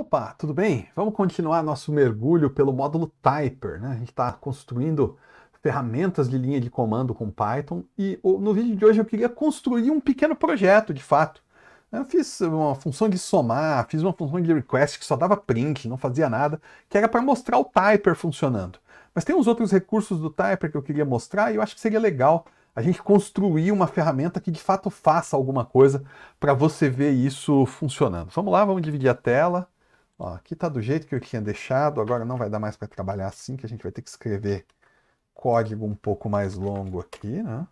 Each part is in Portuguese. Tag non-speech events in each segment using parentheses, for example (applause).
Opa, tudo bem? Vamos continuar nosso mergulho pelo módulo Typer. Né? A gente está construindo ferramentas de linha de comando com Python e no vídeo de hoje eu queria construir um pequeno projeto, de fato. Eu fiz uma função de somar, fiz uma função de request que só dava print, não fazia nada, que era para mostrar o Typer funcionando. Mas tem uns outros recursos do Typer que eu queria mostrar e eu acho que seria legal a gente construir uma ferramenta que de fato faça alguma coisa para você ver isso funcionando. Vamos lá, vamos dividir a tela. Ó, aqui está do jeito que eu tinha deixado, agora não vai dar mais para trabalhar assim, que a gente vai ter que escrever código um pouco mais longo aqui, né?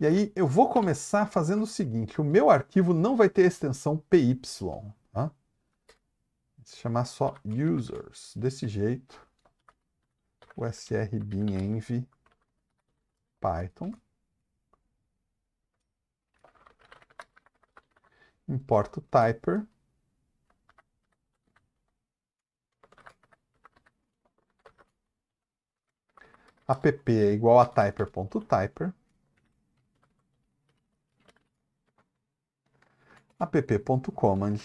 E aí eu vou começar fazendo o seguinte, o meu arquivo não vai ter a extensão py, tá? Se chamar só users, desse jeito. Usrbinenv python. Importa o typer. app é igual a typer.typer, app.command,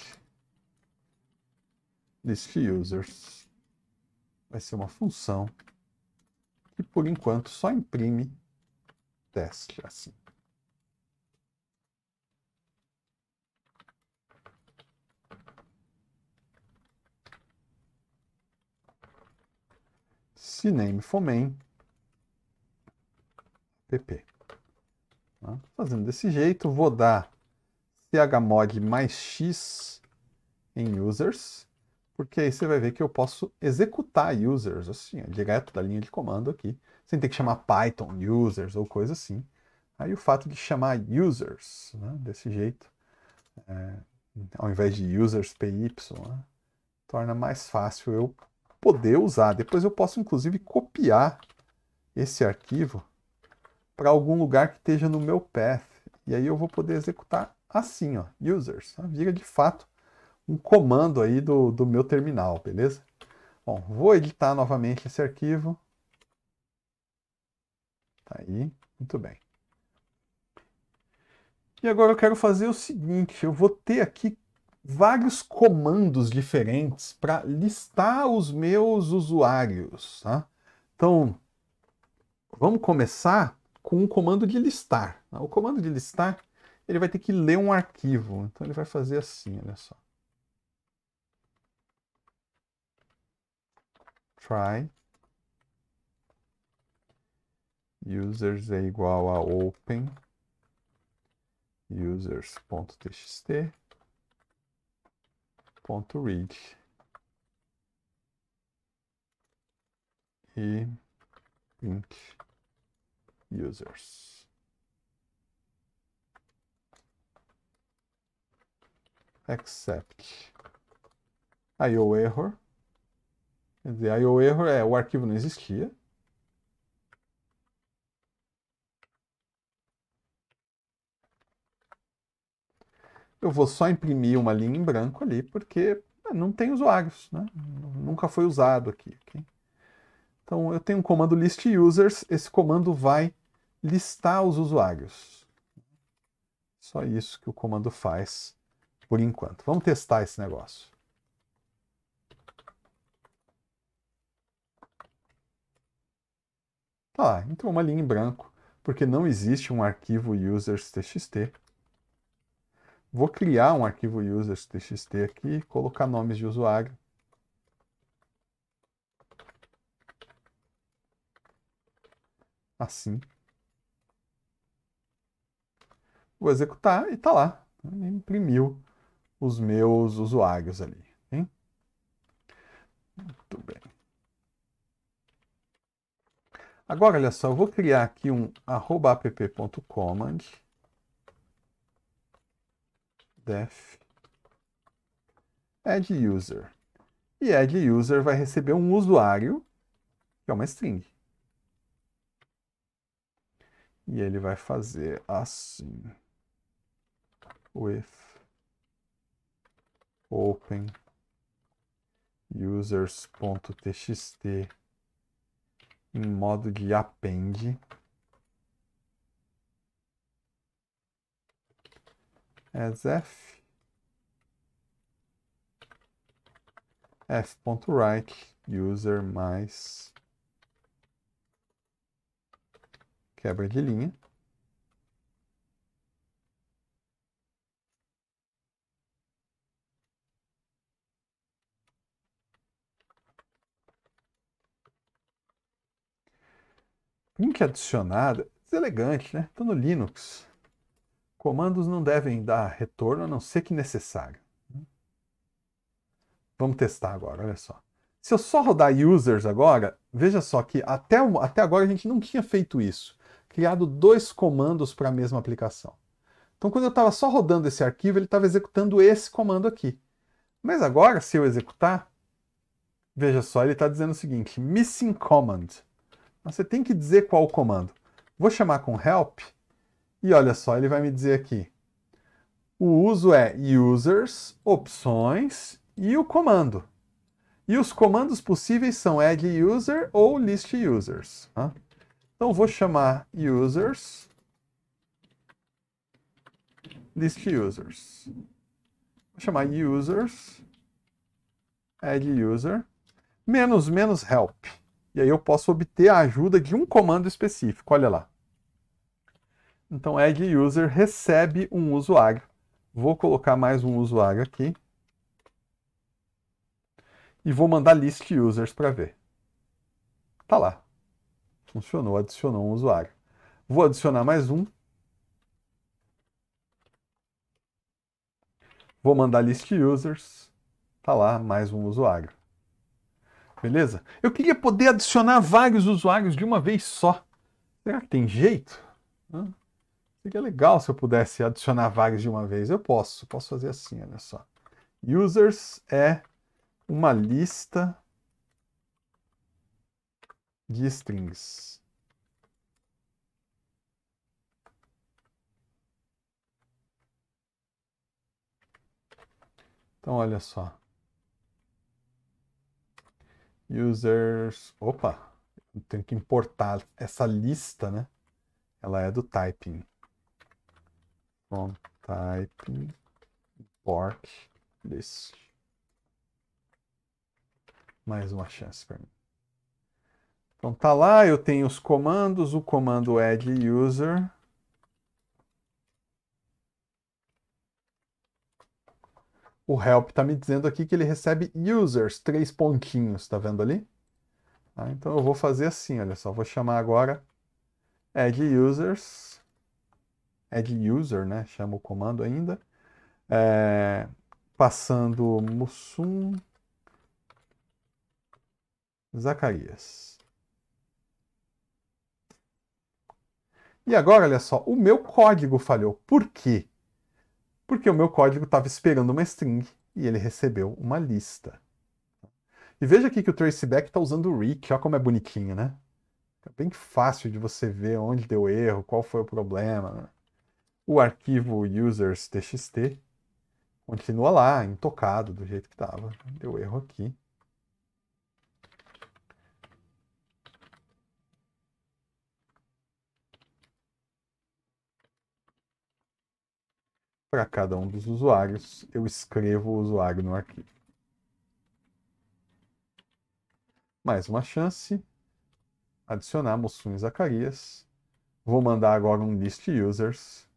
list users. Vai ser uma função que, por enquanto, só imprime teste assim. se name for main, app. Tá? Fazendo desse jeito, vou dar chmod mais x em users, porque aí você vai ver que eu posso executar users, assim, direto da linha de comando aqui, sem ter que chamar Python users ou coisa assim. Aí o fato de chamar users né, desse jeito, é, ao invés de users py, né, torna mais fácil eu poder usar. Depois eu posso, inclusive, copiar esse arquivo para algum lugar que esteja no meu path. E aí eu vou poder executar assim, ó, users. Tá? Vira de fato um comando aí do, do meu terminal, beleza? Bom, vou editar novamente esse arquivo. Tá aí, muito bem. E agora eu quero fazer o seguinte, eu vou ter aqui vários comandos diferentes para listar os meus usuários, tá? Então, vamos começar com o comando de listar. Tá? O comando de listar ele vai ter que ler um arquivo. Então ele vai fazer assim, olha só. Try users é igual a open users.txt ponto read e print users. Except IO error. Quer dizer, IO error é o arquivo não existia. Eu vou só imprimir uma linha em branco ali, porque né, não tem usuários, né? Nunca foi usado aqui. Okay? Então eu tenho um comando list users, esse comando vai listar os usuários. Só isso que o comando faz por enquanto. Vamos testar esse negócio. Tá lá. entrou uma linha em branco, porque não existe um arquivo users.txt. Vou criar um arquivo users.txt aqui, colocar nomes de usuário assim. Vou executar e está lá. Ele imprimiu os meus usuários ali. Hein? Muito bem. Agora, olha só, eu vou criar aqui um app.command def add_user E add_user vai receber um usuário, que é uma string. E ele vai fazer assim. With open users.txt em modo de append as f f.write user mais quebra de linha. Link adicionado, deselegante, né? Estou no Linux. Comandos não devem dar retorno a não ser que necessário. Vamos testar agora, olha só. Se eu só rodar users agora, veja só que até, até agora a gente não tinha feito isso criado dois comandos para a mesma aplicação. Então, quando eu estava só rodando esse arquivo, ele estava executando esse comando aqui. Mas agora, se eu executar, veja só, ele está dizendo o seguinte, missing command. Você tem que dizer qual o comando. Vou chamar com help, e olha só, ele vai me dizer aqui. O uso é users, opções e o comando. E os comandos possíveis são add user ou list users. Tá? Então vou chamar users list users. Vou chamar users add user menos menos help. E aí eu posso obter a ajuda de um comando específico, olha lá. Então add user recebe um usuário. Vou colocar mais um usuário aqui. E vou mandar list users para ver. Tá lá, Funcionou, adicionou um usuário. Vou adicionar mais um. Vou mandar list users. Tá lá mais um usuário. Beleza? Eu queria poder adicionar vários usuários de uma vez só. Será que tem jeito? Seria legal se eu pudesse adicionar vários de uma vez. Eu posso, posso fazer assim, olha só. Users é uma lista de strings. Então, olha só. Users. Opa! tenho que importar essa lista, né? Ela é do typing. From typing import list. Mais uma chance para mim. Então tá lá, eu tenho os comandos, o comando add user. O help está me dizendo aqui que ele recebe users, três pontinhos, tá vendo ali? Tá, então eu vou fazer assim, olha só, vou chamar agora add users, add user, né? Chama o comando ainda, é, passando Mussum Zacarias. E agora, olha só, o meu código falhou. Por quê? Porque o meu código estava esperando uma string e ele recebeu uma lista. E veja aqui que o traceback está usando o Rick, olha como é bonitinho, né? É bem fácil de você ver onde deu erro, qual foi o problema. O arquivo users.txt continua lá, intocado, do jeito que estava. Deu erro aqui. para cada um dos usuários, eu escrevo o usuário no arquivo. Mais uma chance, adicionar Mussum Zacarias. Vou mandar agora um list users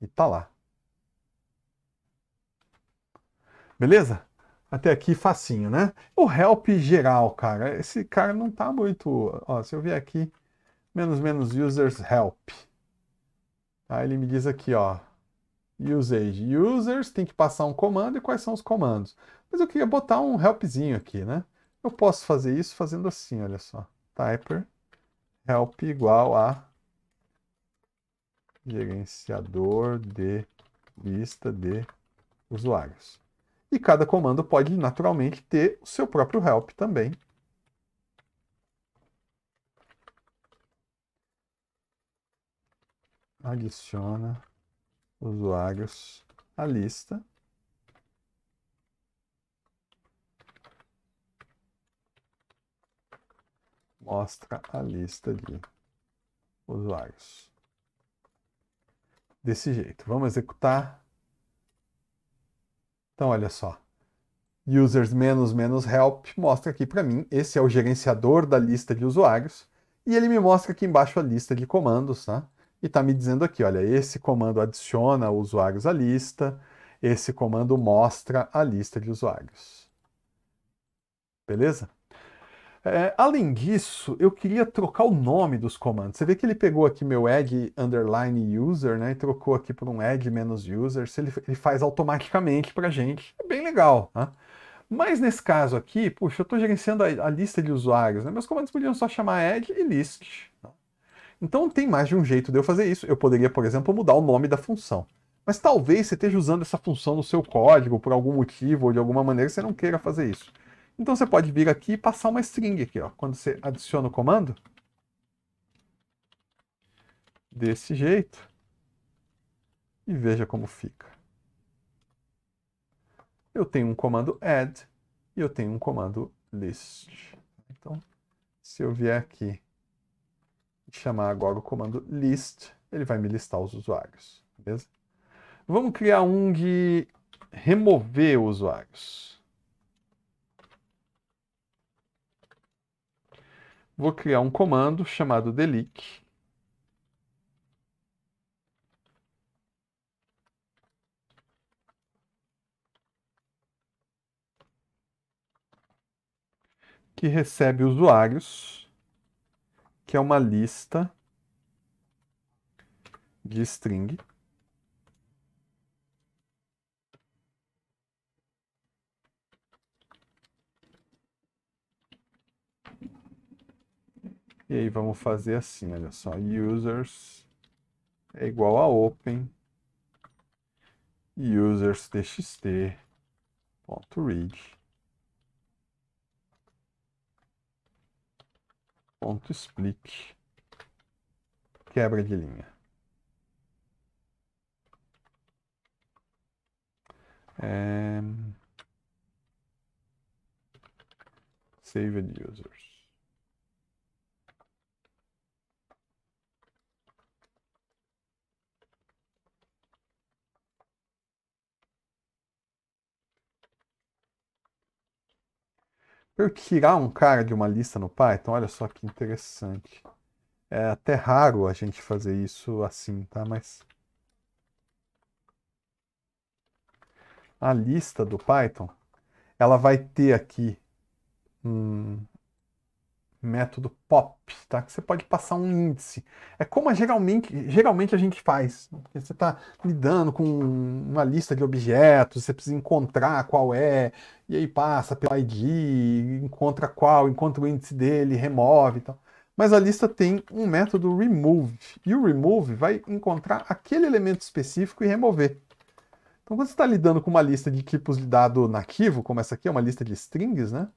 e tá lá. Beleza? Até aqui facinho, né? O help geral, cara. Esse cara não tá muito... Ó, se eu vier aqui, menos menos users help. Aí tá? ele me diz aqui, ó, usage. Users tem que passar um comando e quais são os comandos. Mas eu queria botar um helpzinho aqui, né? Eu posso fazer isso fazendo assim, olha só. Typer help igual a gerenciador de lista de usuários. E cada comando pode naturalmente ter o seu próprio help também. Adiciona usuários a lista. Mostra a lista de usuários. Desse jeito. Vamos executar. Então, olha só users menos menos help mostra aqui para mim, esse é o gerenciador da lista de usuários, e ele me mostra aqui embaixo a lista de comandos, tá? e está me dizendo aqui, olha, esse comando adiciona usuários à lista, esse comando mostra a lista de usuários. Beleza? É, além disso, eu queria trocar o nome dos comandos. Você vê que ele pegou aqui meu add underline user, né, e trocou aqui por um add menos user. Ele, ele, faz automaticamente para gente. É bem legal, né? Mas nesse caso aqui, puxa, eu estou gerenciando a, a, lista de usuários, né? Meus comandos podiam só chamar add e list. Né? Então tem mais de um jeito de eu fazer isso. Eu poderia, por exemplo, mudar o nome da função. Mas talvez você esteja usando essa função no seu código por algum motivo ou de alguma maneira você não queira fazer isso. Então você pode vir aqui e passar uma string aqui, ó. Quando você adiciona o comando, desse jeito, e veja como fica. Eu tenho um comando add e eu tenho um comando list. Então, se eu vier aqui chamar agora o comando list, ele vai me listar os usuários, beleza? Vamos criar um de remover usuários. Vou criar um comando chamado delete. Que recebe usuários que é uma lista de string. E aí vamos fazer assim, olha só, users é igual a open users.txt.read Ponto Blick, quebra de linha. Ehm, é... Save users. eu tirar um cara de uma lista no Python, olha só que interessante. É até raro a gente fazer isso assim, tá? Mas a lista do Python, ela vai ter aqui hum, método pop, tá? Que você pode passar um índice. É como é geralmente, geralmente a gente faz. Você está lidando com uma lista de objetos, você precisa encontrar qual é, e aí passa pelo ID, encontra qual, encontra o índice dele, remove e tal. Mas a lista tem um método remove, e o remove vai encontrar aquele elemento específico e remover. Então, quando você está lidando com uma lista de tipos de dado nativo, como essa aqui é uma lista de strings, né?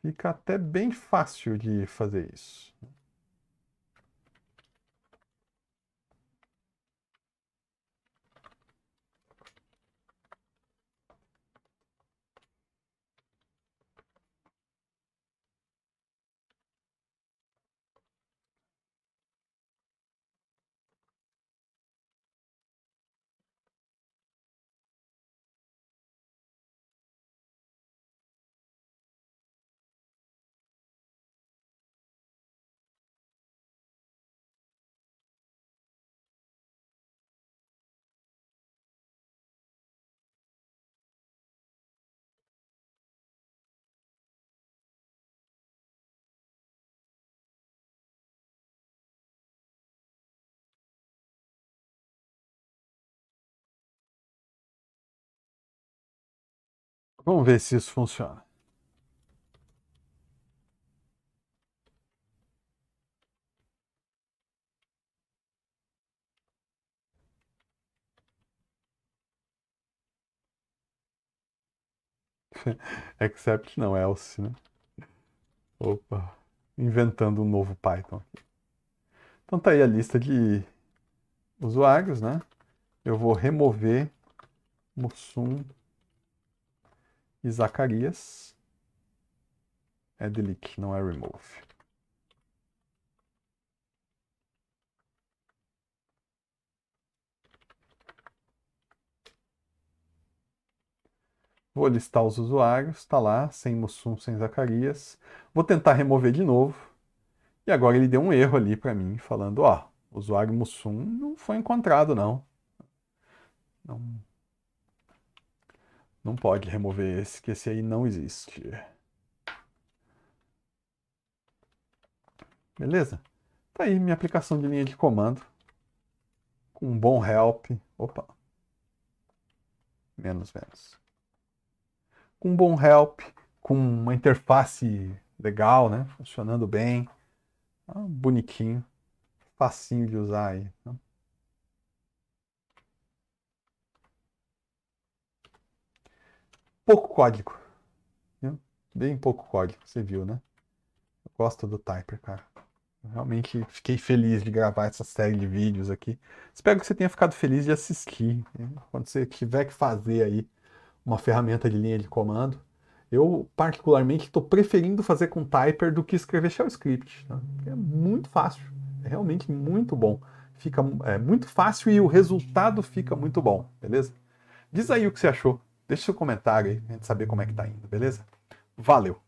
Fica até bem fácil de fazer isso. Vamos ver se isso funciona. Except (laughs) não, é else, né? Opa, inventando um novo Python aqui. Então tá aí a lista de usuários, né? Eu vou remover o sum e Zacarias é delete, não é remove. Vou listar os usuários, está lá, sem Mussum, sem Zacarias. Vou tentar remover de novo. E agora ele deu um erro ali para mim, falando, ó, oh, usuário Mussum não foi encontrado, não. Não não pode remover esse, que esse aí não existe. Beleza? Tá aí minha aplicação de linha de comando. Com um bom help. Opa. Menos, menos. Com um bom help, com uma interface legal, né? Funcionando bem. Ah, bonitinho. Facinho de usar aí. Né? pouco código. Viu? Né? Bem pouco código, você viu, né? Eu gosto do Typer, cara. realmente fiquei feliz de gravar essa série de vídeos aqui. Espero que você tenha ficado feliz de assistir. Né? Quando você tiver que fazer aí uma ferramenta de linha de comando, eu, particularmente, estou preferindo fazer com Typer do que escrever shell script. Né? É muito fácil, é realmente muito bom. Fica é, muito fácil e o resultado fica muito bom, beleza? Diz aí o que você achou. Deixe seu comentário aí pra gente saber como é que tá indo, beleza? Valeu!